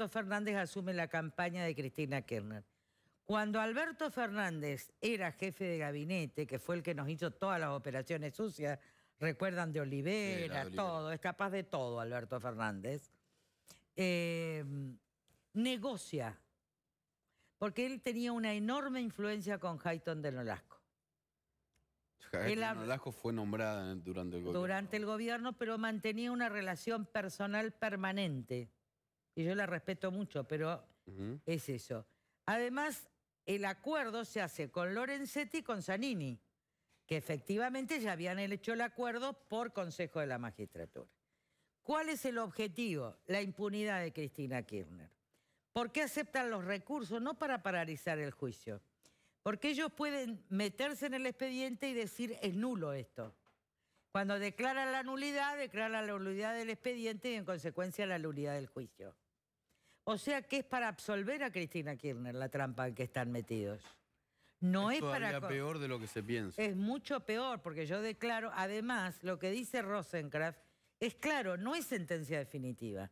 Alberto Fernández asume la campaña de Cristina Kerner. Cuando Alberto Fernández era jefe de gabinete, que fue el que nos hizo todas las operaciones sucias, recuerdan de Olivera, todo, es capaz de todo Alberto Fernández, eh, negocia, porque él tenía una enorme influencia con Hayton de Nolasco. de Nolasco fue nombrada durante el gobierno. Durante el gobierno, pero mantenía una relación personal permanente y yo la respeto mucho, pero es eso. Además, el acuerdo se hace con Lorenzetti y con Zanini, que efectivamente ya habían hecho el acuerdo por consejo de la magistratura. ¿Cuál es el objetivo? La impunidad de Cristina Kirchner. ¿Por qué aceptan los recursos? No para paralizar el juicio, porque ellos pueden meterse en el expediente y decir es nulo esto. Cuando declaran la nulidad, declara la nulidad del expediente y en consecuencia la nulidad del juicio. O sea que es para absolver a Cristina Kirchner la trampa en que están metidos. No es, es para. peor de lo que se piensa. Es mucho peor, porque yo declaro, además, lo que dice Rosencraft es claro, no es sentencia definitiva.